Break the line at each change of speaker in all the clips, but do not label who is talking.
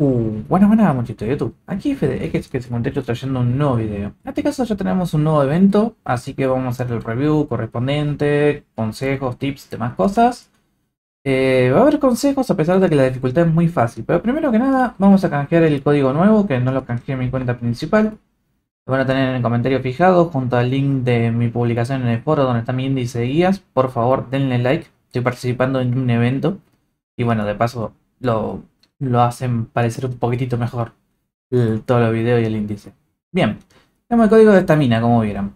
Uh, buenas, buenas de YouTube, aquí FDX que se trayendo un nuevo video. En este caso ya tenemos un nuevo evento, así que vamos a hacer el review correspondiente, consejos, tips, demás cosas. Eh, va a haber consejos a pesar de que la dificultad es muy fácil, pero primero que nada vamos a canjear el código nuevo, que no lo canjeé en mi cuenta principal. Lo van a tener en el comentario fijado junto al link de mi publicación en el foro donde está mi índice de guías. Por favor denle like, estoy participando en un evento y bueno, de paso lo lo hacen parecer un poquitito mejor todo el video y el índice. Bien, tenemos el código de estamina como vieron.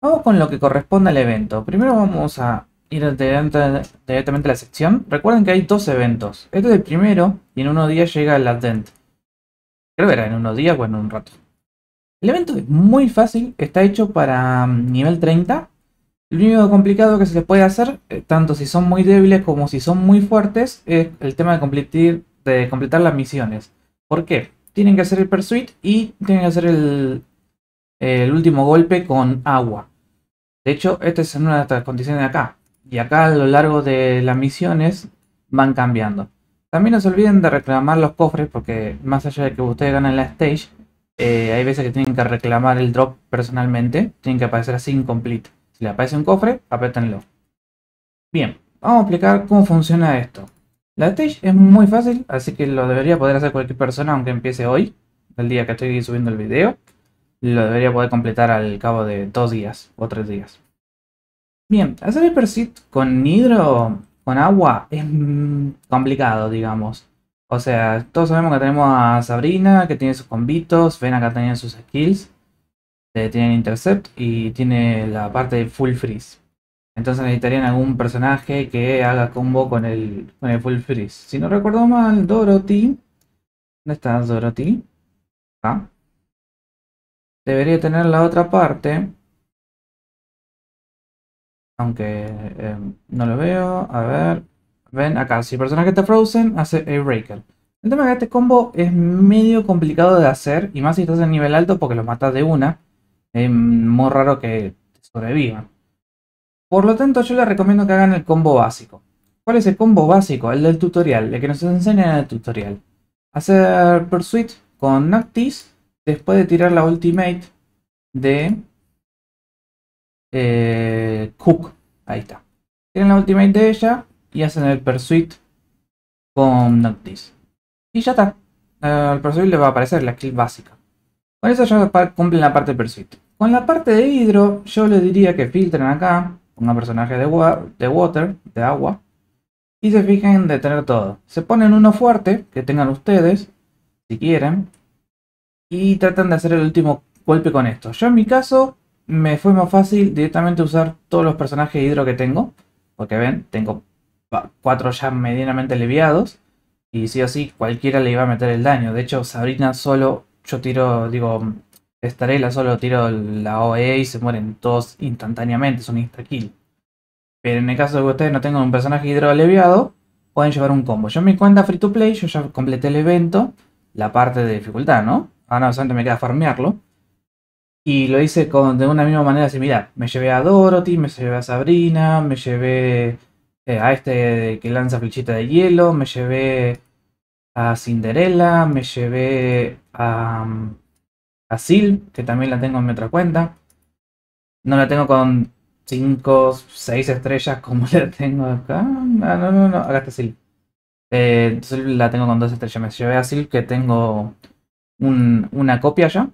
Vamos con lo que corresponde al evento. Primero vamos a ir directamente a la sección. Recuerden que hay dos eventos. Este es el primero y en unos días llega el Advent. Creo que era en unos días o en un rato. El evento es muy fácil, está hecho para mm, nivel 30. Lo único complicado que se le puede hacer, eh, tanto si son muy débiles como si son muy fuertes, es el tema de completir de completar las misiones. ¿Por qué? Tienen que hacer el pursuit y tienen que hacer el, último golpe con agua. De hecho, esta es una de las condiciones de acá. Y acá a lo largo de las misiones van cambiando. También no se olviden de reclamar los cofres porque más allá de que ustedes ganen la stage, eh, hay veces que tienen que reclamar el drop personalmente. Tienen que aparecer así incomplete. Si le aparece un cofre, apétenlo. Bien, vamos a explicar cómo funciona esto. La stage es muy fácil, así que lo debería poder hacer cualquier persona, aunque empiece hoy, el día que estoy subiendo el video. Lo debería poder completar al cabo de dos días o tres días. Bien, hacer el persit con hidro, con agua, es complicado, digamos. O sea, todos sabemos que tenemos a Sabrina, que tiene sus convitos, Ven acá tiene sus skills, que eh, tiene intercept y tiene la parte de full freeze. Entonces necesitarían algún personaje que haga combo con el, Full Freeze. Si no recuerdo mal, Dorothy. ¿Dónde está Dorothy? Acá. Debería tener la otra parte. Aunque eh, no lo veo. A ver. Ven acá. Si el personaje está frozen, hace A-Breaker. El tema es que este combo es medio complicado de hacer. Y más si estás en nivel alto porque lo matas de una. Es muy raro que sobreviva. Por lo tanto, yo les recomiendo que hagan el combo básico. ¿Cuál es el combo básico? El del tutorial, el que nos enseña en el tutorial. Hacer Pursuit con Noctis después de tirar la ultimate de eh, Cook. Ahí está. Tienen la ultimate de ella y hacen el Pursuit con Noctis. Y ya está. Al Pursuit le va a aparecer la skill básica. Con eso ya cumplen la parte de Pursuit. Con la parte de Hidro, yo le diría que filtren acá pongan personaje de, de water, de agua, y se fijen de tener todo. Se ponen uno fuerte, que tengan ustedes, si quieren, y tratan de hacer el último golpe con esto. Yo en mi caso me fue más fácil directamente usar todos los personajes de hidro que tengo, porque ven, tengo cuatro ya medianamente aliviados, y sí o sí cualquiera le iba a meter el daño. De hecho, Sabrina solo, yo tiro, digo, Estarela solo tiro la OE y se mueren todos instantáneamente, son insta-kill. Pero en el caso de que ustedes no tengan un personaje hidroaleviado. pueden llevar un combo. Yo me mi cuenta free to play, yo ya completé el evento, la parte de dificultad, ¿no? Ahora no, solamente me queda farmearlo. Y lo hice con, de una misma manera similar. Me llevé a Dorothy, me llevé a Sabrina, me llevé eh, a este que lanza flechita de hielo, me llevé a Cinderella, me llevé a... Mm, a que también la tengo en mi otra cuenta. No la tengo con 5, 6 estrellas como la tengo acá. Ah, no, no, no, acá está Sil. Eh, la tengo con 2 estrellas. Me llevé a Sil que tengo una copia ya.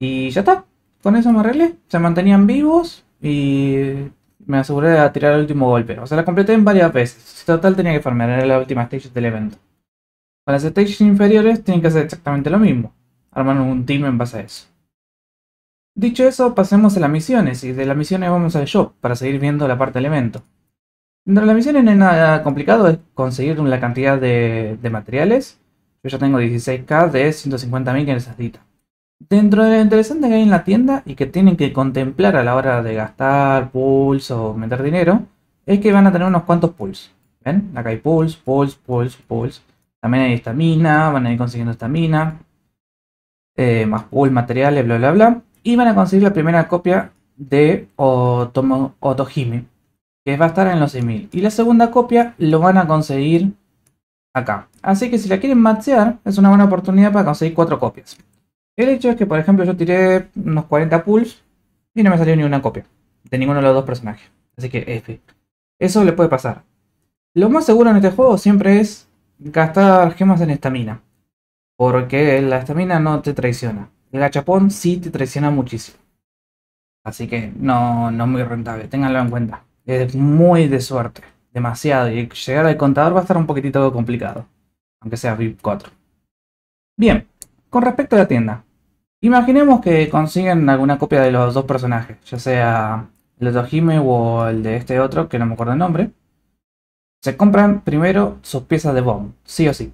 Y ya está. Con eso me arreglé. Se mantenían vivos y me aseguré de tirar el último golpe. O sea, la completé en varias veces. Total tenía que farmear. en la última stage del evento. Con las stages inferiores tienen que hacer exactamente lo mismo. Armar un team en base a eso. Dicho eso, pasemos a las misiones, y de las misiones vamos al shop para seguir viendo la parte elemento. Dentro de las misiones no es nada complicado, es conseguir la cantidad de, materiales. Yo ya tengo 16k de 150.000 que necesito. Dentro de lo interesante que hay en la tienda y que tienen que contemplar a la hora de gastar pools o meter dinero, es que van a tener unos cuantos pools. ¿Ven? Acá hay pools, pools, pools, pools. También hay estamina, van a ir consiguiendo estamina. Eh, más pool, materiales, bla, bla, bla. Y van a conseguir la primera copia de Otomo, Otohime, que va a estar en los 6.000 Y la segunda copia lo van a conseguir acá. Así que si la quieren matchear, es una buena oportunidad para conseguir cuatro copias. El hecho es que, por ejemplo, yo tiré unos 40 pulls y no me salió ni una copia de ninguno de los dos personajes. Así que eh, Eso le puede pasar. Lo más seguro en este juego siempre es gastar gemas en estamina. Porque la estamina no te traiciona. El gachapón sí te traiciona muchísimo. Así que no, no muy rentable, ténganlo en cuenta. Es muy de suerte, demasiado. Y llegar al contador va a estar un poquitito complicado. Aunque sea VIP 4. Bien, con respecto a la tienda. Imaginemos que consiguen alguna copia de los dos personajes. Ya sea el de Tohime o el de este otro, que no me acuerdo el nombre. Se compran primero sus piezas de bomb, sí o sí.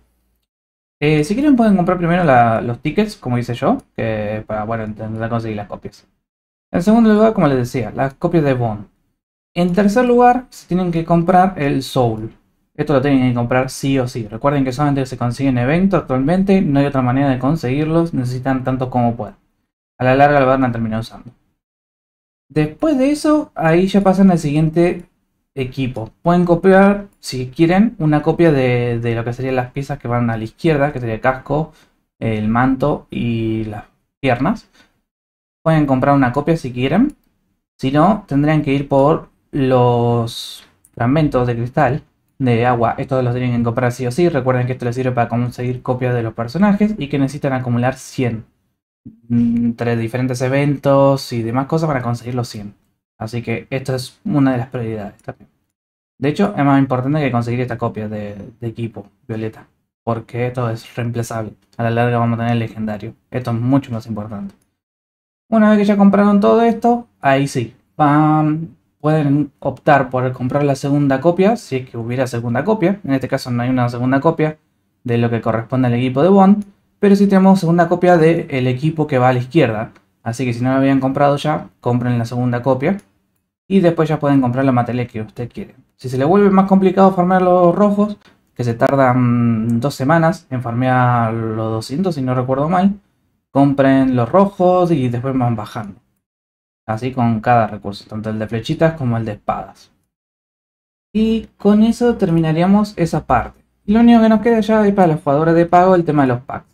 Eh, si quieren pueden comprar primero los tickets, como hice yo, para bueno, intentar conseguir las copias. En segundo lugar, como les decía, las copias de Bond. En tercer lugar, se tienen que comprar el Soul. Esto lo tienen que comprar sí o sí. Recuerden que solamente se consiguen eventos actualmente, no hay otra manera de conseguirlos, necesitan tanto como puedan. A la larga lo van a terminar usando. Después de eso, ahí ya pasan al siguiente equipo. Pueden copiar, si quieren, una copia de, lo que serían las piezas que van a la izquierda, que sería el casco, el manto y las piernas. Pueden comprar una copia si quieren. Si no, tendrían que ir por los fragmentos de cristal de agua. Estos los tienen que comprar sí o sí. Recuerden que esto les sirve para conseguir copias de los personajes y que necesitan acumular 100 mm, entre diferentes eventos y demás cosas para conseguir los 100. Así que esto es una de las prioridades también. De hecho, es más importante que conseguir esta copia de, equipo, Violeta. Porque esto es reemplazable. A la larga vamos a tener el legendario. Esto es mucho más importante. Una vez que ya compraron todo esto, ahí sí. pueden optar por comprar la segunda copia, si es que hubiera segunda copia. En este caso no hay una segunda copia de lo que corresponde al equipo de Bond, pero sí tenemos segunda copia del equipo que va a la izquierda. Así que si no lo habían comprado ya, compren la segunda copia y después ya pueden comprar la materia que usted quiere. Si se le vuelve más complicado farmear los rojos, que se tardan dos semanas en farmear los 200 si no recuerdo mal, compren los rojos y después van bajando. Así con cada recurso, tanto el de flechitas como el de espadas. Y con eso terminaríamos esa parte. lo único que nos queda ya es para los jugadores de pago el tema de los packs.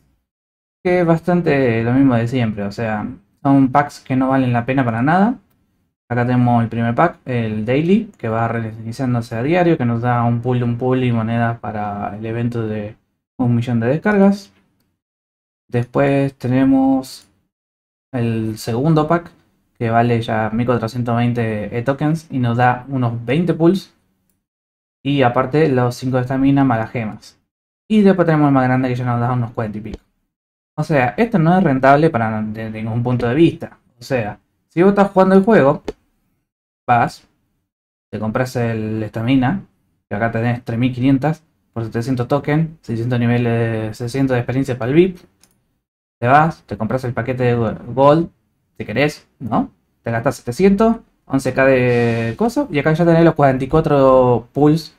Que es bastante lo mismo de siempre, o sea, son packs que no valen la pena para nada Acá tenemos el primer pack, el Daily, que va reiniciándose a diario, que nos da un pool, un pool y monedas para el evento de un millón de descargas. Después tenemos el segundo pack, que vale ya 1420 e tokens y nos da unos 20 pools. Y aparte los 5 de estamina más las gemas. Y después tenemos el más grande que ya nos da unos 40 y pico. O sea, esto no es rentable para ningún punto de vista. O sea, si vos estás jugando el juego, vas, te compras el estamina, que acá tenés 3500 por 700 tokens, 600 niveles, 600 de experiencia para el VIP. Te vas, te compras el paquete de gold, si querés, ¿no? Te gastas 700, 11k de cosas, y acá ya tenés los 44 pulls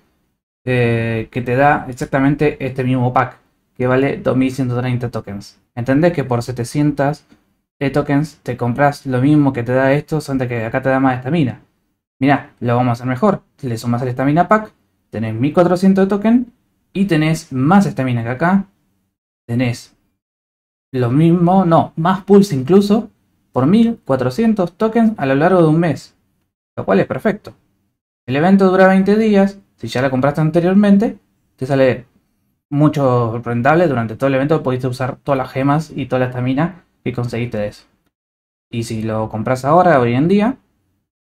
eh, que te da exactamente este mismo pack, que vale 2130 tokens. ¿Entendés que por 700 de tokens, te compras lo mismo que te da esto, antes que acá te da más estamina. Mirá, lo vamos a hacer mejor. Le sumas el estamina pack, tenés 1400 de token y tenés más estamina que acá. Tenés lo mismo, no, más pulse incluso por 1400 tokens a lo largo de un mes. Lo cual es perfecto. El evento dura 20 días. Si ya la compraste anteriormente, te sale mucho rentable. Durante todo el evento podéis usar todas las gemas y toda la estamina y conseguiste eso. Y si lo compras ahora, hoy en día,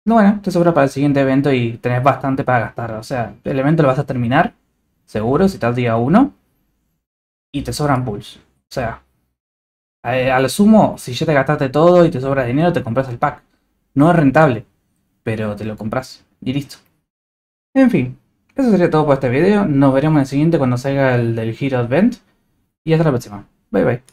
bueno, te sobra para el siguiente evento y tenés bastante para gastar. O sea, el evento lo vas a terminar, seguro, si estás día 1, y te sobran pulls. O sea, a lo sumo, si ya te gastaste todo y te sobra dinero, te compras el pack. No es rentable, pero te lo compras y listo. En fin, eso sería todo por este video. Nos veremos en el siguiente cuando salga el del Hero Advent. Y hasta la próxima. Bye bye.